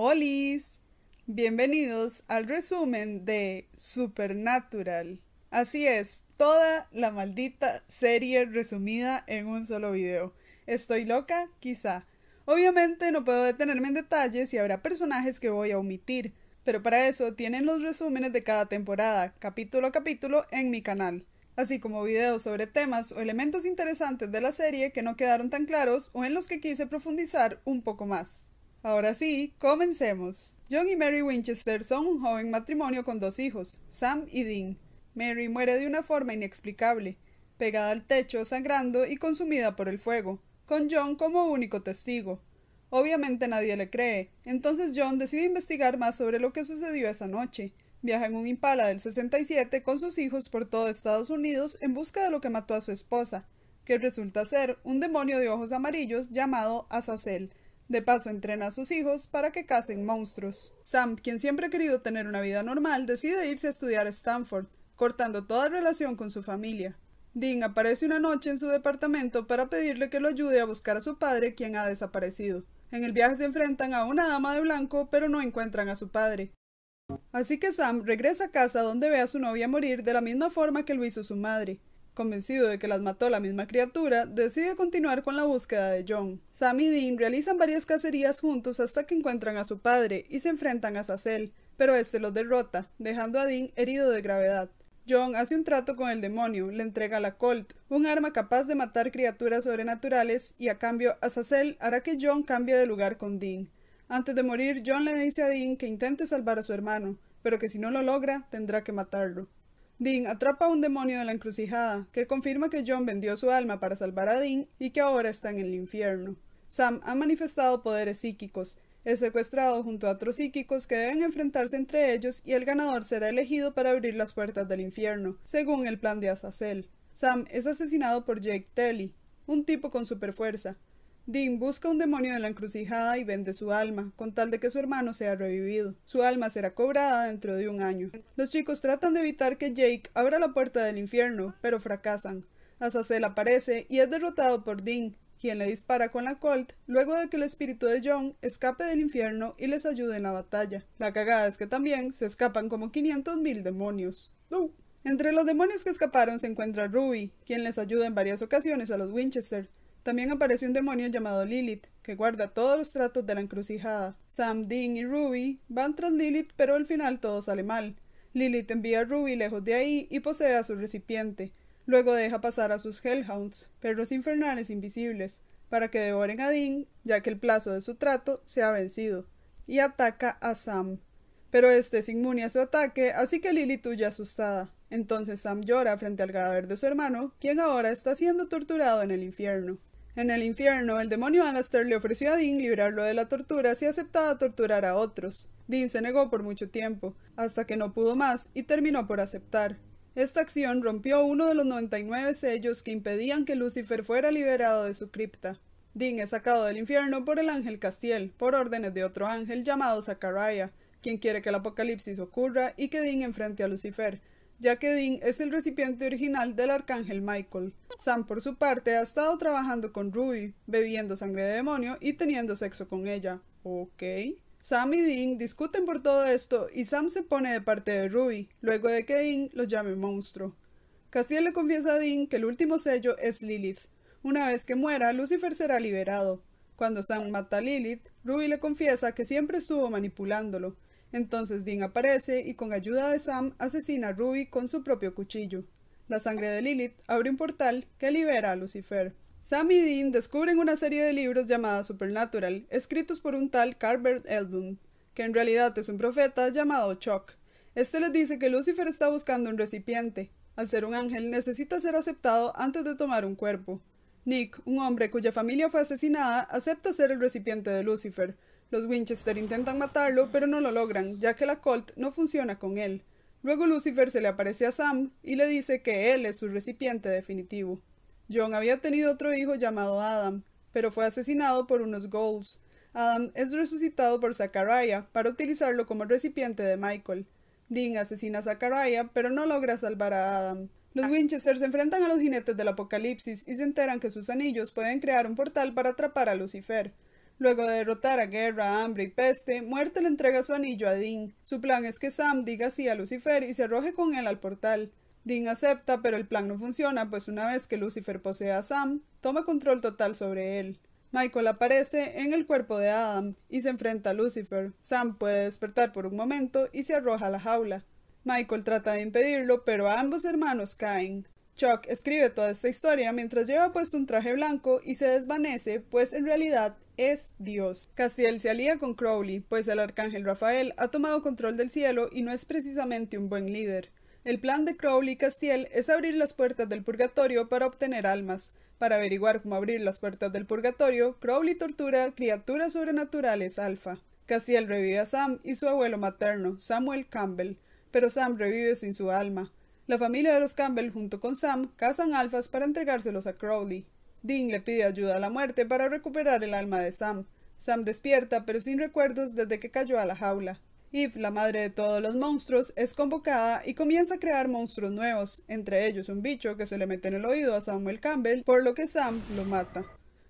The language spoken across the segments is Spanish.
Olis, bienvenidos al resumen de Supernatural. Así es, toda la maldita serie resumida en un solo video. ¿Estoy loca? Quizá. Obviamente no puedo detenerme en detalles y habrá personajes que voy a omitir, pero para eso tienen los resúmenes de cada temporada, capítulo a capítulo, en mi canal, así como videos sobre temas o elementos interesantes de la serie que no quedaron tan claros o en los que quise profundizar un poco más. Ahora sí, comencemos. John y Mary Winchester son un joven matrimonio con dos hijos, Sam y Dean. Mary muere de una forma inexplicable, pegada al techo, sangrando y consumida por el fuego, con John como único testigo. Obviamente nadie le cree, entonces John decide investigar más sobre lo que sucedió esa noche. Viaja en un Impala del 67 con sus hijos por todo Estados Unidos en busca de lo que mató a su esposa, que resulta ser un demonio de ojos amarillos llamado Azazel, de paso, entrena a sus hijos para que casen monstruos. Sam, quien siempre ha querido tener una vida normal, decide irse a estudiar a Stanford, cortando toda relación con su familia. Dean aparece una noche en su departamento para pedirle que lo ayude a buscar a su padre, quien ha desaparecido. En el viaje se enfrentan a una dama de blanco, pero no encuentran a su padre. Así que Sam regresa a casa donde ve a su novia morir de la misma forma que lo hizo su madre. Convencido de que las mató la misma criatura, decide continuar con la búsqueda de John. Sam y Dean realizan varias cacerías juntos hasta que encuentran a su padre y se enfrentan a Sazel pero este los derrota, dejando a Dean herido de gravedad. John hace un trato con el demonio, le entrega la Colt, un arma capaz de matar criaturas sobrenaturales, y a cambio Azazel hará que John cambie de lugar con Dean. Antes de morir, John le dice a Dean que intente salvar a su hermano, pero que si no lo logra, tendrá que matarlo. Dean atrapa a un demonio de la encrucijada, que confirma que John vendió su alma para salvar a Dean y que ahora está en el infierno. Sam ha manifestado poderes psíquicos, es secuestrado junto a otros psíquicos que deben enfrentarse entre ellos y el ganador será elegido para abrir las puertas del infierno, según el plan de Azazel. Sam es asesinado por Jake Telly, un tipo con superfuerza, Dean busca un demonio de la encrucijada y vende su alma, con tal de que su hermano sea revivido. Su alma será cobrada dentro de un año. Los chicos tratan de evitar que Jake abra la puerta del infierno, pero fracasan. Azazel aparece y es derrotado por Dean, quien le dispara con la Colt, luego de que el espíritu de John escape del infierno y les ayude en la batalla. La cagada es que también se escapan como 500.000 demonios. Entre los demonios que escaparon se encuentra Ruby, quien les ayuda en varias ocasiones a los Winchester, también aparece un demonio llamado Lilith, que guarda todos los tratos de la encrucijada. Sam, Dean y Ruby van tras Lilith, pero al final todo sale mal. Lilith envía a Ruby lejos de ahí y posee a su recipiente. Luego deja pasar a sus Hellhounds, perros infernales invisibles, para que devoren a Dean, ya que el plazo de su trato se ha vencido, y ataca a Sam. Pero este es inmune a su ataque, así que Lilith huye asustada. Entonces Sam llora frente al cadáver de su hermano, quien ahora está siendo torturado en el infierno. En el infierno, el demonio Alastair le ofreció a Dean librarlo de la tortura si aceptaba torturar a otros. Dean se negó por mucho tiempo, hasta que no pudo más y terminó por aceptar. Esta acción rompió uno de los 99 sellos que impedían que Lucifer fuera liberado de su cripta. Dean es sacado del infierno por el ángel Castiel, por órdenes de otro ángel llamado Zachariah, quien quiere que el apocalipsis ocurra y que Dean enfrente a Lucifer, ya que Dean es el recipiente original del arcángel Michael. Sam, por su parte, ha estado trabajando con Ruby, bebiendo sangre de demonio y teniendo sexo con ella. Ok. Sam y Dean discuten por todo esto y Sam se pone de parte de Ruby, luego de que Dean los llame monstruo. Castiel le confiesa a Dean que el último sello es Lilith. Una vez que muera, Lucifer será liberado. Cuando Sam mata a Lilith, Ruby le confiesa que siempre estuvo manipulándolo, entonces Dean aparece y con ayuda de Sam asesina a Ruby con su propio cuchillo. La sangre de Lilith abre un portal que libera a Lucifer. Sam y Dean descubren una serie de libros llamada Supernatural, escritos por un tal Carver Eldon, que en realidad es un profeta llamado Chuck. Este les dice que Lucifer está buscando un recipiente. Al ser un ángel, necesita ser aceptado antes de tomar un cuerpo. Nick, un hombre cuya familia fue asesinada, acepta ser el recipiente de Lucifer, los Winchester intentan matarlo, pero no lo logran, ya que la Colt no funciona con él. Luego Lucifer se le aparece a Sam y le dice que él es su recipiente definitivo. John había tenido otro hijo llamado Adam, pero fue asesinado por unos Ghouls. Adam es resucitado por Zachariah para utilizarlo como recipiente de Michael. Dean asesina a Zachariah, pero no logra salvar a Adam. Los ah. Winchester se enfrentan a los jinetes del apocalipsis y se enteran que sus anillos pueden crear un portal para atrapar a Lucifer. Luego de derrotar a guerra, hambre y peste, Muerte le entrega su anillo a Dean. Su plan es que Sam diga sí a Lucifer y se arroje con él al portal. Dean acepta, pero el plan no funciona, pues una vez que Lucifer posee a Sam, toma control total sobre él. Michael aparece en el cuerpo de Adam y se enfrenta a Lucifer. Sam puede despertar por un momento y se arroja a la jaula. Michael trata de impedirlo, pero ambos hermanos caen. Chuck escribe toda esta historia mientras lleva puesto un traje blanco y se desvanece, pues en realidad es Dios. Castiel se alía con Crowley, pues el arcángel Rafael ha tomado control del cielo y no es precisamente un buen líder. El plan de Crowley y Castiel es abrir las puertas del purgatorio para obtener almas. Para averiguar cómo abrir las puertas del purgatorio, Crowley tortura criaturas sobrenaturales alfa. Castiel revive a Sam y su abuelo materno, Samuel Campbell, pero Sam revive sin su alma. La familia de los Campbell, junto con Sam, cazan alfas para entregárselos a Crowley. Dean le pide ayuda a la muerte para recuperar el alma de Sam. Sam despierta, pero sin recuerdos desde que cayó a la jaula. Eve, la madre de todos los monstruos, es convocada y comienza a crear monstruos nuevos, entre ellos un bicho que se le mete en el oído a Samuel Campbell, por lo que Sam lo mata.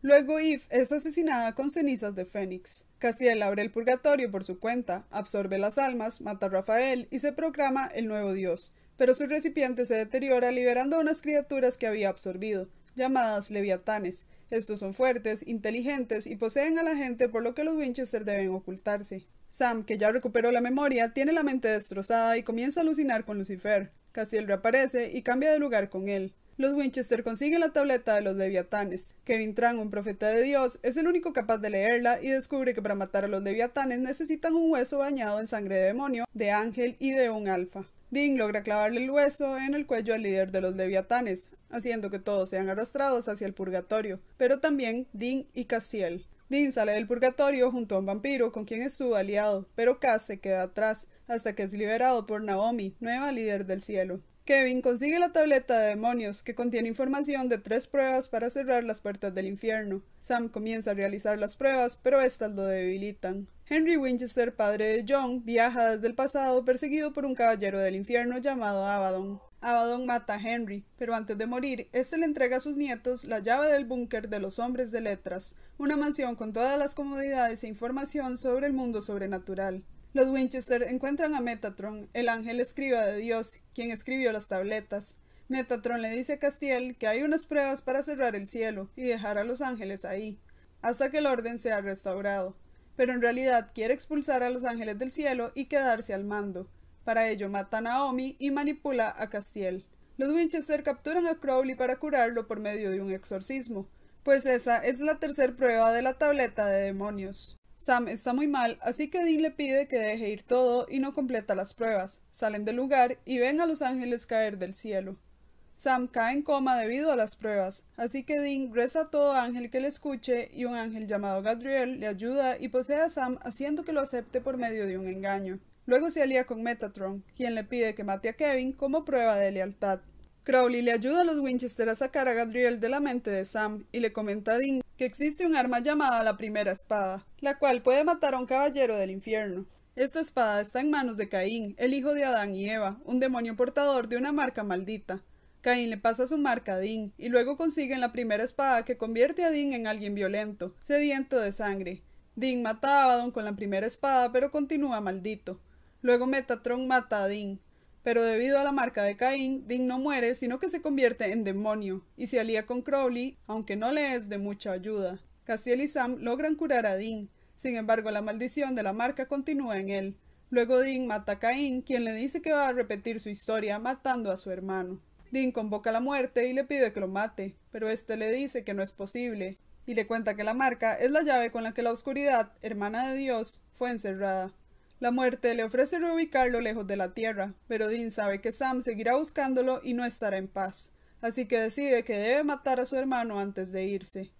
Luego Eve es asesinada con cenizas de Fénix. Castiel abre el purgatorio por su cuenta, absorbe las almas, mata a Rafael y se proclama el nuevo dios pero su recipiente se deteriora liberando a unas criaturas que había absorbido, llamadas leviatanes. Estos son fuertes, inteligentes y poseen a la gente por lo que los Winchester deben ocultarse. Sam, que ya recuperó la memoria, tiene la mente destrozada y comienza a alucinar con Lucifer. Castiel reaparece y cambia de lugar con él. Los Winchester consiguen la tableta de los leviatanes. Kevin Tran, un profeta de Dios, es el único capaz de leerla y descubre que para matar a los leviatanes necesitan un hueso bañado en sangre de demonio, de ángel y de un alfa. Dean logra clavarle el hueso en el cuello al líder de los leviatanes, haciendo que todos sean arrastrados hacia el purgatorio, pero también Dean y Cassiel. Dean sale del purgatorio junto a un vampiro con quien estuvo aliado, pero Cass se queda atrás hasta que es liberado por Naomi, nueva líder del cielo. Kevin consigue la tableta de demonios que contiene información de tres pruebas para cerrar las puertas del infierno. Sam comienza a realizar las pruebas, pero estas lo debilitan. Henry Winchester, padre de John, viaja desde el pasado perseguido por un caballero del infierno llamado Abaddon. Abaddon mata a Henry, pero antes de morir, este le entrega a sus nietos la llave del búnker de los hombres de letras, una mansión con todas las comodidades e información sobre el mundo sobrenatural. Los Winchester encuentran a Metatron, el ángel escriba de Dios, quien escribió las tabletas. Metatron le dice a Castiel que hay unas pruebas para cerrar el cielo y dejar a los ángeles ahí, hasta que el orden sea restaurado, pero en realidad quiere expulsar a los ángeles del cielo y quedarse al mando. Para ello matan a Naomi y manipula a Castiel. Los Winchester capturan a Crowley para curarlo por medio de un exorcismo, pues esa es la tercera prueba de la tableta de demonios. Sam está muy mal, así que Dean le pide que deje ir todo y no completa las pruebas. Salen del lugar y ven a los ángeles caer del cielo. Sam cae en coma debido a las pruebas, así que Dean reza a todo ángel que le escuche y un ángel llamado Gabriel le ayuda y posee a Sam haciendo que lo acepte por medio de un engaño. Luego se alía con Metatron, quien le pide que mate a Kevin como prueba de lealtad. Crowley le ayuda a los Winchester a sacar a Gadriel de la mente de Sam y le comenta a Dean que existe un arma llamada la primera espada, la cual puede matar a un caballero del infierno. Esta espada está en manos de Caín, el hijo de Adán y Eva, un demonio portador de una marca maldita. Caín le pasa su marca a Dean y luego consiguen la primera espada que convierte a Dean en alguien violento, sediento de sangre. Dean mata a Abaddon con la primera espada pero continúa maldito. Luego Metatron mata a Dean, pero debido a la marca de Caín, Dean no muere, sino que se convierte en demonio y se alía con Crowley, aunque no le es de mucha ayuda. Cassiel y Sam logran curar a Dean, sin embargo la maldición de la marca continúa en él. Luego Dean mata a Caín, quien le dice que va a repetir su historia matando a su hermano. Dean convoca a la muerte y le pide que lo mate, pero este le dice que no es posible, y le cuenta que la marca es la llave con la que la oscuridad, hermana de Dios, fue encerrada. La muerte le ofrece reubicarlo lejos de la Tierra, pero Dean sabe que Sam seguirá buscándolo y no estará en paz, así que decide que debe matar a su hermano antes de irse.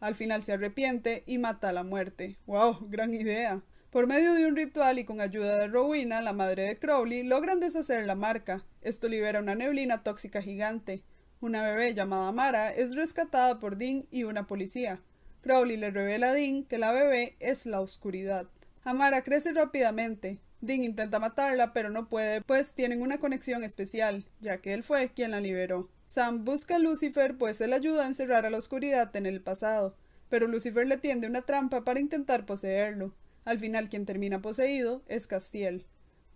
Al final se arrepiente y mata a la muerte. ¡Wow! ¡Gran idea! Por medio de un ritual y con ayuda de Rowena, la madre de Crowley, logran deshacer la marca. Esto libera una neblina tóxica gigante. Una bebé llamada Mara es rescatada por Dean y una policía. Crowley le revela a Dean que la bebé es la oscuridad. Amara crece rápidamente. Dean intenta matarla, pero no puede, pues tienen una conexión especial, ya que él fue quien la liberó. Sam busca a Lucifer, pues él ayuda a encerrar a la oscuridad en el pasado, pero Lucifer le tiende una trampa para intentar poseerlo. Al final quien termina poseído es Castiel.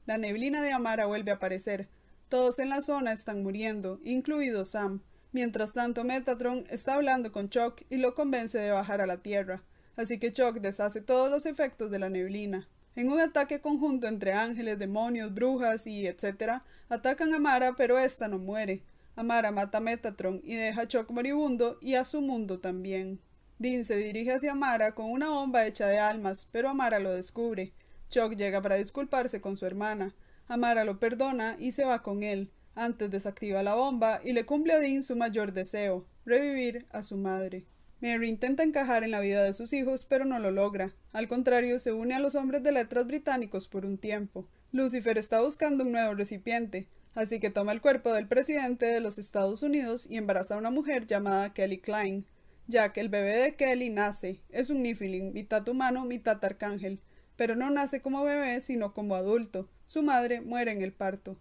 La neblina de Amara vuelve a aparecer. Todos en la zona están muriendo, incluido Sam. Mientras tanto, Metatron está hablando con Chuck y lo convence de bajar a la Tierra así que Chuck deshace todos los efectos de la neblina. En un ataque conjunto entre ángeles, demonios, brujas y etc., atacan a Mara, pero esta no muere. Amara mata a Metatron y deja a Chuck moribundo y a su mundo también. Dean se dirige hacia Amara con una bomba hecha de almas, pero Amara lo descubre. Chuck llega para disculparse con su hermana. Amara lo perdona y se va con él. Antes desactiva la bomba y le cumple a Dean su mayor deseo, revivir a su madre. Mary intenta encajar en la vida de sus hijos, pero no lo logra. Al contrario, se une a los hombres de letras británicos por un tiempo. Lucifer está buscando un nuevo recipiente, así que toma el cuerpo del presidente de los Estados Unidos y embaraza a una mujer llamada Kelly Klein. Jack, el bebé de Kelly, nace. Es un nífilin, mitad humano, mitad arcángel. Pero no nace como bebé, sino como adulto. Su madre muere en el parto.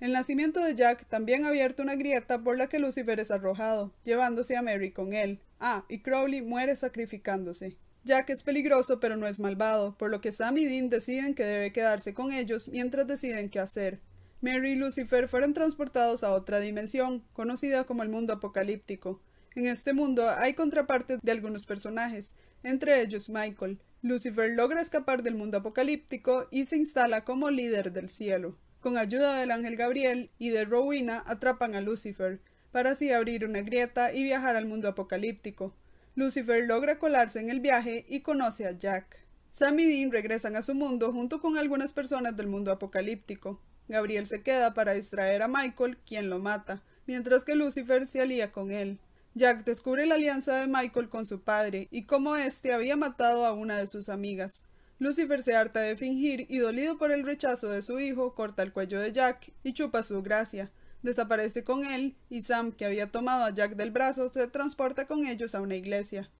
El nacimiento de Jack también ha abierto una grieta por la que Lucifer es arrojado, llevándose a Mary con él. Ah, y Crowley muere sacrificándose. Jack es peligroso pero no es malvado, por lo que Sam y Dean deciden que debe quedarse con ellos mientras deciden qué hacer. Mary y Lucifer fueron transportados a otra dimensión, conocida como el mundo apocalíptico. En este mundo hay contrapartes de algunos personajes, entre ellos Michael. Lucifer logra escapar del mundo apocalíptico y se instala como líder del cielo. Con ayuda del ángel Gabriel y de Rowena atrapan a Lucifer, para así abrir una grieta y viajar al mundo apocalíptico. Lucifer logra colarse en el viaje y conoce a Jack. Sam y Dean regresan a su mundo junto con algunas personas del mundo apocalíptico. Gabriel se queda para distraer a Michael, quien lo mata, mientras que Lucifer se alía con él. Jack descubre la alianza de Michael con su padre y cómo éste había matado a una de sus amigas. Lucifer se harta de fingir y dolido por el rechazo de su hijo, corta el cuello de Jack y chupa su gracia, desaparece con él y Sam, que había tomado a Jack del brazo, se transporta con ellos a una iglesia.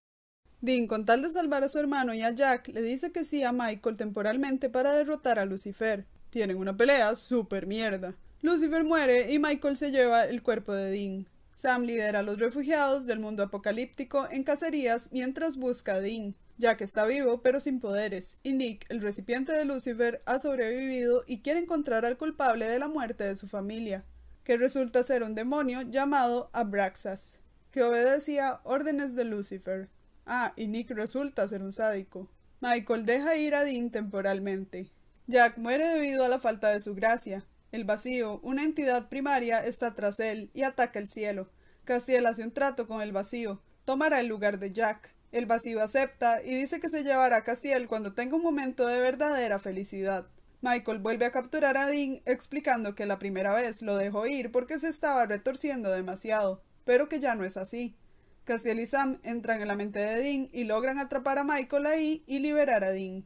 Dean, con tal de salvar a su hermano y a Jack, le dice que sí a Michael temporalmente para derrotar a Lucifer. Tienen una pelea super mierda. Lucifer muere y Michael se lleva el cuerpo de Dean. Sam lidera a los refugiados del mundo apocalíptico en cacerías mientras busca a Dean. Jack está vivo pero sin poderes, y Nick, el recipiente de Lucifer, ha sobrevivido y quiere encontrar al culpable de la muerte de su familia que resulta ser un demonio llamado Abraxas, que obedecía órdenes de Lucifer. Ah, y Nick resulta ser un sádico. Michael deja ir a Dean temporalmente. Jack muere debido a la falta de su gracia. El vacío, una entidad primaria, está tras él y ataca el cielo. Castiel hace un trato con el vacío, tomará el lugar de Jack. El vacío acepta y dice que se llevará a Castiel cuando tenga un momento de verdadera felicidad. Michael vuelve a capturar a Dean explicando que la primera vez lo dejó ir porque se estaba retorciendo demasiado, pero que ya no es así. Cassiel y Sam entran en la mente de Dean y logran atrapar a Michael ahí y liberar a Dean.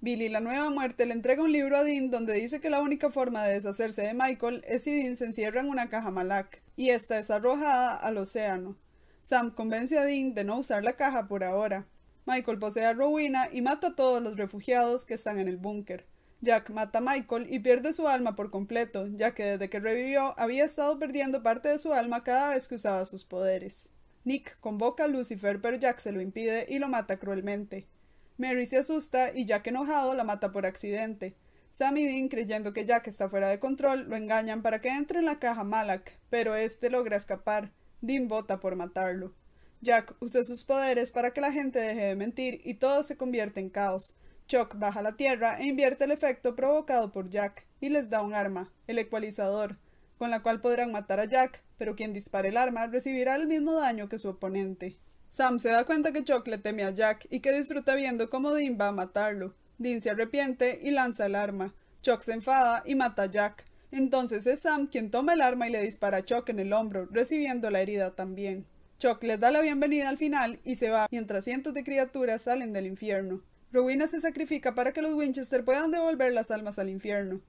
Billy la nueva muerte le entrega un libro a Dean donde dice que la única forma de deshacerse de Michael es si Dean se encierra en una caja malac y esta es arrojada al océano. Sam convence a Dean de no usar la caja por ahora. Michael posee a Rowena y mata a todos los refugiados que están en el búnker. Jack mata a Michael y pierde su alma por completo, ya que desde que revivió había estado perdiendo parte de su alma cada vez que usaba sus poderes. Nick convoca a Lucifer pero Jack se lo impide y lo mata cruelmente. Mary se asusta y Jack enojado la mata por accidente. Sam y Dean, creyendo que Jack está fuera de control, lo engañan para que entre en la caja Malak, pero este logra escapar. Dean vota por matarlo. Jack usa sus poderes para que la gente deje de mentir y todo se convierte en caos. Chuck baja a la tierra e invierte el efecto provocado por Jack y les da un arma, el ecualizador, con la cual podrán matar a Jack, pero quien dispare el arma recibirá el mismo daño que su oponente. Sam se da cuenta que Chuck le teme a Jack y que disfruta viendo cómo Dean va a matarlo. Dean se arrepiente y lanza el arma. Chuck se enfada y mata a Jack. Entonces es Sam quien toma el arma y le dispara a Chuck en el hombro, recibiendo la herida también. Chuck les da la bienvenida al final y se va, mientras cientos de criaturas salen del infierno. Rowena se sacrifica para que los Winchester puedan devolver las almas al infierno.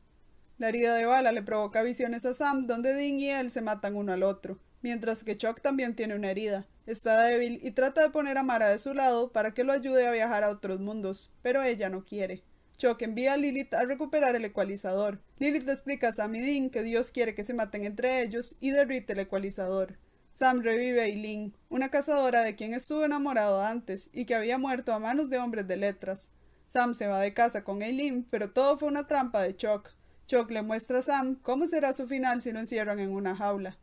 La herida de bala le provoca visiones a Sam donde Dean y él se matan uno al otro, mientras que Chuck también tiene una herida. Está débil y trata de poner a Mara de su lado para que lo ayude a viajar a otros mundos, pero ella no quiere. Chuck envía a Lilith a recuperar el ecualizador. Lilith le explica a Sam y Dean que Dios quiere que se maten entre ellos y derrite el ecualizador. Sam revive a Eileen, una cazadora de quien estuvo enamorado antes y que había muerto a manos de hombres de letras. Sam se va de casa con Eileen, pero todo fue una trampa de Chuck. Chuck le muestra a Sam cómo será su final si lo encierran en una jaula.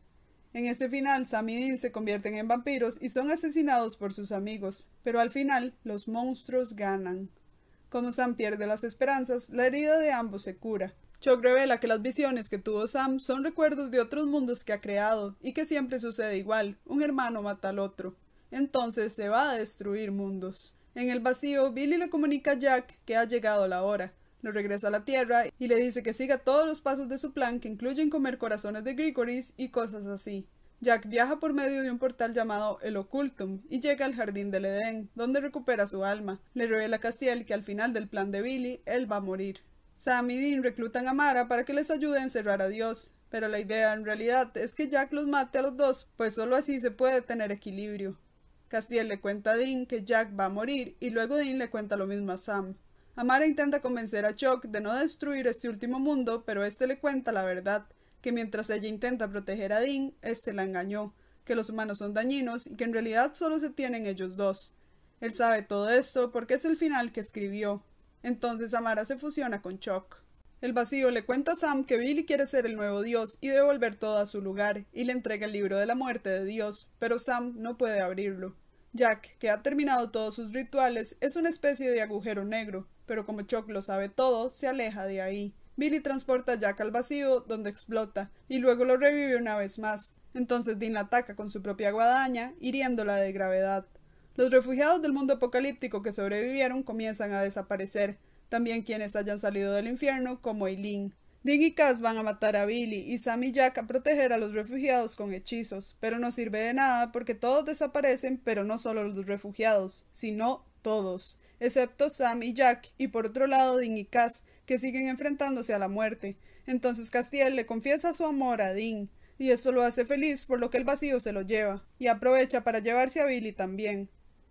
En ese final, Sam y Dean se convierten en vampiros y son asesinados por sus amigos, pero al final los monstruos ganan. Como Sam pierde las esperanzas, la herida de ambos se cura, Chuck revela que las visiones que tuvo Sam son recuerdos de otros mundos que ha creado y que siempre sucede igual, un hermano mata al otro. Entonces se va a destruir mundos. En el vacío, Billy le comunica a Jack que ha llegado la hora. Lo regresa a la Tierra y le dice que siga todos los pasos de su plan que incluyen comer corazones de Grigoris y cosas así. Jack viaja por medio de un portal llamado El Ocultum y llega al Jardín del Edén, donde recupera su alma. Le revela a Castiel que al final del plan de Billy, él va a morir. Sam y Dean reclutan a Amara para que les ayude a encerrar a Dios, pero la idea en realidad es que Jack los mate a los dos, pues solo así se puede tener equilibrio. Castiel le cuenta a Dean que Jack va a morir y luego Dean le cuenta lo mismo a Sam. Amara intenta convencer a Chuck de no destruir este último mundo, pero este le cuenta la verdad, que mientras ella intenta proteger a Dean, este la engañó, que los humanos son dañinos y que en realidad solo se tienen ellos dos. Él sabe todo esto porque es el final que escribió, entonces Amara se fusiona con Chuck. El vacío le cuenta a Sam que Billy quiere ser el nuevo dios y devolver todo a su lugar, y le entrega el libro de la muerte de Dios, pero Sam no puede abrirlo. Jack, que ha terminado todos sus rituales, es una especie de agujero negro, pero como Chuck lo sabe todo, se aleja de ahí. Billy transporta a Jack al vacío, donde explota, y luego lo revive una vez más. Entonces Dean la ataca con su propia guadaña, hiriéndola de gravedad. Los refugiados del mundo apocalíptico que sobrevivieron comienzan a desaparecer, también quienes hayan salido del infierno, como Eileen. Ding y Cass van a matar a Billy y Sam y Jack a proteger a los refugiados con hechizos, pero no sirve de nada porque todos desaparecen, pero no solo los refugiados, sino todos, excepto Sam y Jack, y por otro lado Din y Cass, que siguen enfrentándose a la muerte. Entonces Castiel le confiesa su amor a Dean, y esto lo hace feliz por lo que el vacío se lo lleva, y aprovecha para llevarse a Billy también.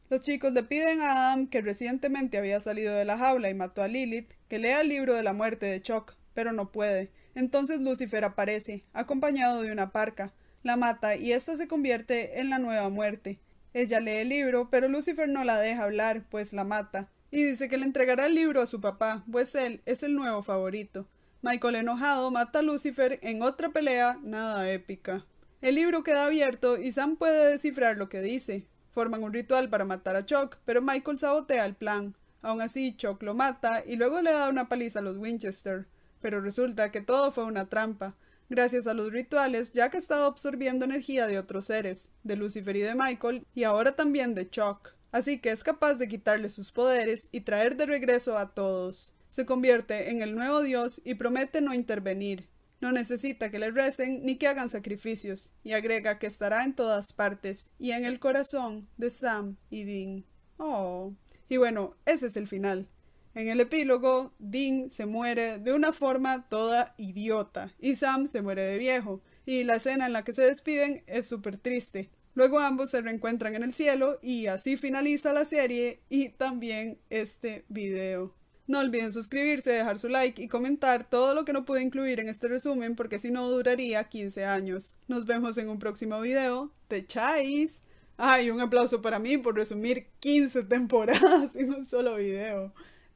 Los chicos le piden a Adam, que recientemente había salido de la jaula y mató a Lilith, que lea el libro de la muerte de Chuck, pero no puede. Entonces Lucifer aparece, acompañado de una parca, la mata y ésta se convierte en la nueva muerte. Ella lee el libro, pero Lucifer no la deja hablar, pues la mata, y dice que le entregará el libro a su papá, pues él es el nuevo favorito. Michael enojado mata a Lucifer en otra pelea nada épica. El libro queda abierto y Sam puede descifrar lo que dice, Forman un ritual para matar a Chuck, pero Michael sabotea el plan. Aún así, Chuck lo mata y luego le da una paliza a los Winchester. Pero resulta que todo fue una trampa. Gracias a los rituales, Jack estado absorbiendo energía de otros seres, de Lucifer y de Michael, y ahora también de Chuck. Así que es capaz de quitarle sus poderes y traer de regreso a todos. Se convierte en el nuevo dios y promete no intervenir. No necesita que le recen ni que hagan sacrificios, y agrega que estará en todas partes y en el corazón de Sam y Dean. Oh. Y bueno, ese es el final. En el epílogo, Dean se muere de una forma toda idiota y Sam se muere de viejo, y la escena en la que se despiden es súper triste. Luego ambos se reencuentran en el cielo y así finaliza la serie y también este video. No olviden suscribirse, dejar su like y comentar todo lo que no pude incluir en este resumen porque si no duraría 15 años. Nos vemos en un próximo video. ¡Te chais! ¡Ay, un aplauso para mí por resumir 15 temporadas en un solo video!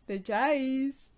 ¡Te chais!